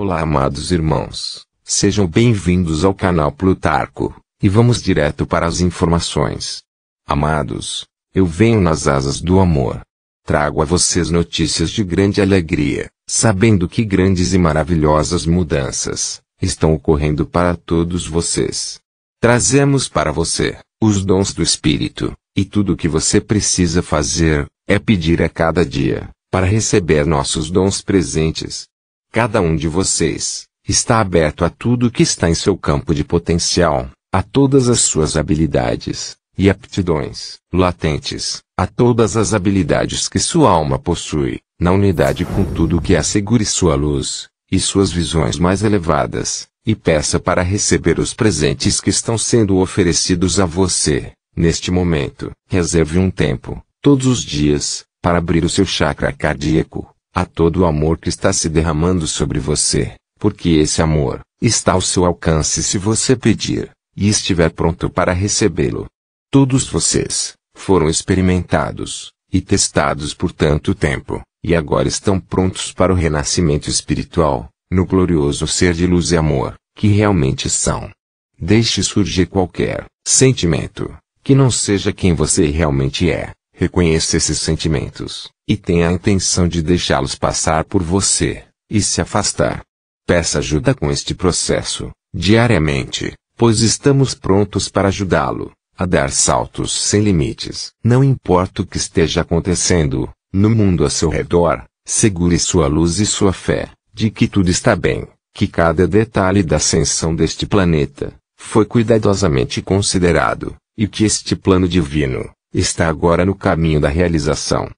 Olá, amados irmãos, sejam bem-vindos ao canal Plutarco, e vamos direto para as informações. Amados, eu venho nas asas do amor. Trago a vocês notícias de grande alegria, sabendo que grandes e maravilhosas mudanças estão ocorrendo para todos vocês. Trazemos para você os dons do Espírito, e tudo o que você precisa fazer é pedir a cada dia para receber nossos dons presentes. Cada um de vocês está aberto a tudo que está em seu campo de potencial, a todas as suas habilidades e aptidões latentes, a todas as habilidades que sua alma possui, na unidade com tudo que assegure sua luz e suas visões mais elevadas, e peça para receber os presentes que estão sendo oferecidos a você. Neste momento, reserve um tempo, todos os dias, para abrir o seu chakra cardíaco a todo o amor que está se derramando sobre você, porque esse amor está ao seu alcance se você pedir e estiver pronto para recebê-lo. Todos vocês foram experimentados e testados por tanto tempo, e agora estão prontos para o renascimento espiritual, no glorioso ser de luz e amor que realmente são. Deixe surgir qualquer sentimento que não seja quem você realmente é. Reconheça esses sentimentos e tem a intenção de deixá-los passar por você e se afastar. Peça ajuda com este processo, diariamente, pois estamos prontos para ajudá-lo a dar saltos sem limites. Não importa o que esteja acontecendo no mundo a seu redor, segure sua luz e sua fé de que tudo está bem, que cada detalhe da ascensão deste planeta foi cuidadosamente considerado e que este plano divino está agora no caminho da realização.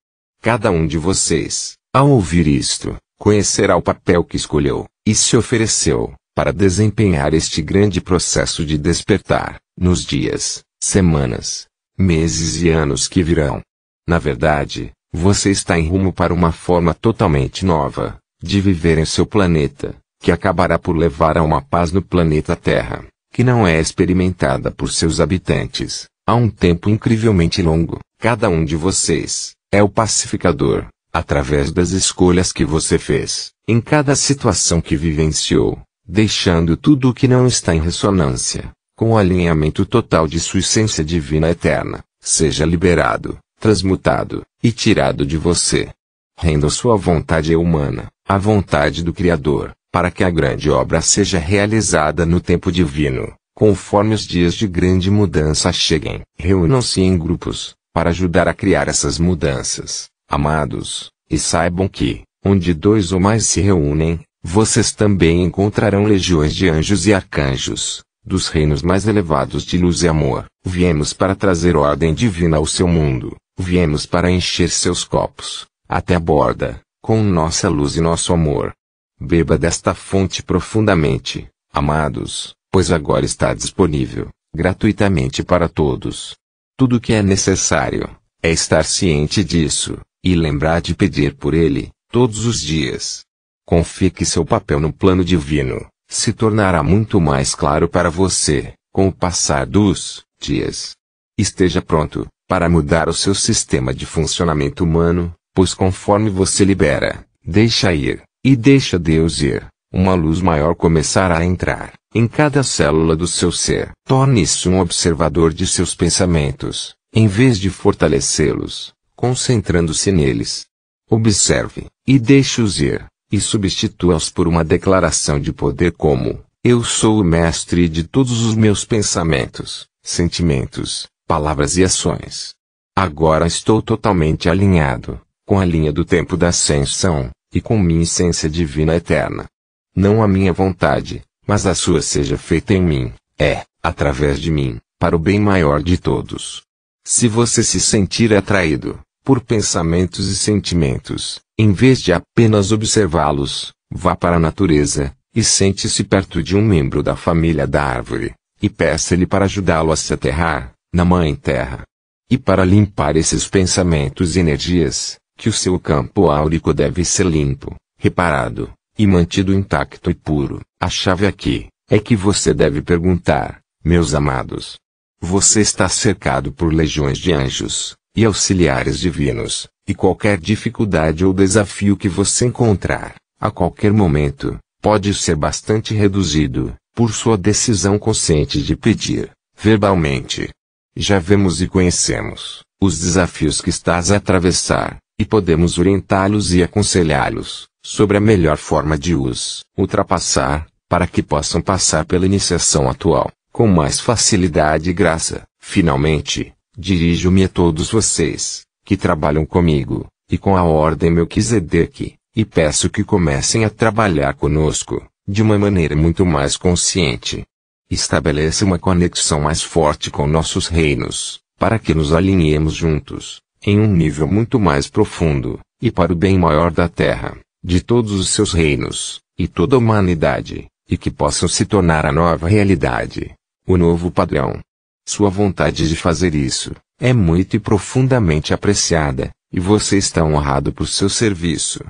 Cada um de vocês, ao ouvir isto, conhecerá o papel que escolheu e se ofereceu para desempenhar este grande processo de despertar nos dias, semanas, meses e anos que virão. Na verdade, você está em rumo para uma forma totalmente nova de viver em seu planeta, que acabará por levar a uma paz no planeta Terra, que não é experimentada por seus habitantes há um tempo incrivelmente longo. Cada um de vocês, é o pacificador, através das escolhas que você fez, em cada situação que vivenciou, deixando tudo o que não está em ressonância, com o alinhamento total de sua essência divina eterna, seja liberado, transmutado e tirado de você. Renda sua vontade humana, à vontade do Criador, para que a grande obra seja realizada no tempo divino, conforme os dias de grande mudança cheguem. Reúnam-se em grupos, para ajudar a criar essas mudanças, amados, e saibam que, onde dois ou mais se reúnem, vocês também encontrarão legiões de anjos e arcanjos, dos reinos mais elevados de luz e amor. Viemos para trazer ordem divina ao seu mundo, viemos para encher seus copos, até a borda, com nossa luz e nosso amor. Beba desta fonte profundamente, amados, pois agora está disponível, gratuitamente para todos. Tudo o que é necessário é estar ciente disso e lembrar de pedir por ele todos os dias. Confie que seu papel no plano divino se tornará muito mais claro para você com o passar dos dias. Esteja pronto para mudar o seu sistema de funcionamento humano, pois conforme você libera, deixa ir e deixa Deus ir, uma luz maior começará a entrar em cada célula do seu ser. Torne-se um observador de seus pensamentos, em vez de fortalecê-los, concentrando-se neles. Observe, e deixe-os ir, e substitua-os por uma declaração de poder como: Eu sou o mestre de todos os meus pensamentos, sentimentos, palavras e ações. Agora estou totalmente alinhado com a linha do tempo da ascensão e com minha essência divina eterna. Não a minha vontade, mas a sua seja feita em mim, é, através de mim, para o bem maior de todos. Se você se sentir atraído por pensamentos e sentimentos, em vez de apenas observá-los, vá para a natureza e sente-se perto de um membro da família da árvore e peça-lhe para ajudá-lo a se aterrar na mãe terra. E para limpar esses pensamentos e energias, que o seu campo áurico deve ser limpo, reparado, e mantido intacto e puro. A chave aqui é que você deve perguntar, meus amados. Você está cercado por legiões de anjos e auxiliares divinos, e qualquer dificuldade ou desafio que você encontrar, a qualquer momento, pode ser bastante reduzido por sua decisão consciente de pedir, verbalmente. Já vemos e conhecemos os desafios que estás a atravessar, e podemos orientá-los e aconselhá-los sobre a melhor forma de os ultrapassar, para que possam passar pela iniciação atual, com mais facilidade e graça. Finalmente, dirijo-me a todos vocês, que trabalham comigo, e com a ordem Melquisedeque, e peço que comecem a trabalhar conosco, de uma maneira muito mais consciente. Estabeleça uma conexão mais forte com nossos reinos, para que nos alinhemos juntos, em um nível muito mais profundo, e para o bem maior da Terra de todos os seus reinos, e toda a humanidade, e que possam se tornar a nova realidade, o novo padrão. Sua vontade de fazer isso é muito e profundamente apreciada, e você está honrado por seu serviço.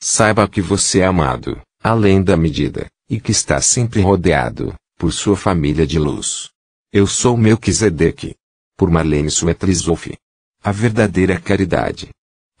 Saiba que você é amado, além da medida, e que está sempre rodeado por sua família de luz. Eu sou Melquisedeque. Por Marlene Suetlizoff. A verdadeira caridade.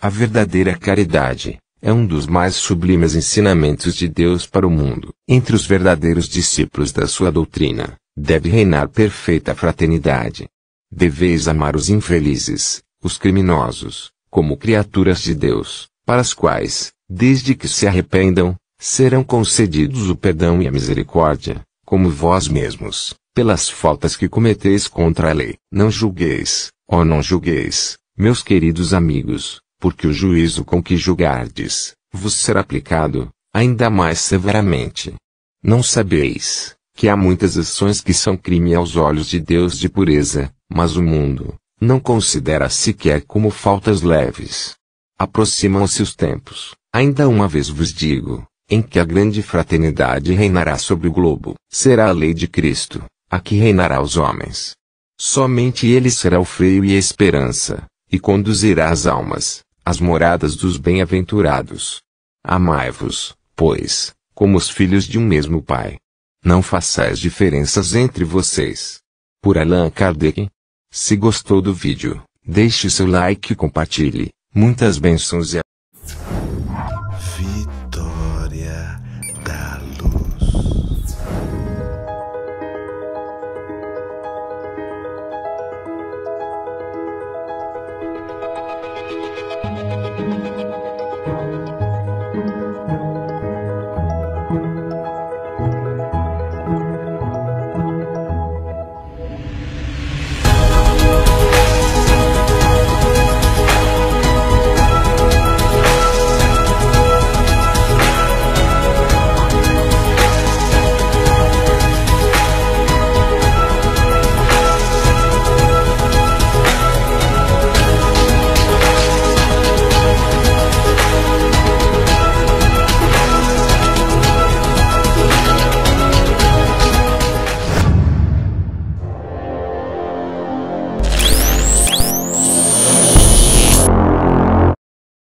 A verdadeira caridade é um dos mais sublimes ensinamentos de Deus para o mundo. Entre os verdadeiros discípulos da sua doutrina, deve reinar perfeita fraternidade. Deveis amar os infelizes, os criminosos, como criaturas de Deus, para as quais, desde que se arrependam, serão concedidos o perdão e a misericórdia, como vós mesmos, pelas faltas que cometeis contra a lei. Não julgueis, ó não julgueis, meus queridos amigos, porque o juízo com que julgardes, vos será aplicado, ainda mais severamente. Não sabeis, que há muitas ações que são crime aos olhos de Deus de pureza, mas o mundo, não considera sequer como faltas leves. Aproximam-se os tempos, ainda uma vez vos digo, em que a grande fraternidade reinará sobre o globo. Será a lei de Cristo, a que reinará os homens. Somente ele será o freio e a esperança, e conduzirá as almas, as moradas dos bem-aventurados. Amai-vos, pois, como os filhos de um mesmo pai. Não façais diferenças entre vocês. Por Allan Kardec. Se gostou do vídeo, deixe seu like e compartilhe. Muitas bênçãos e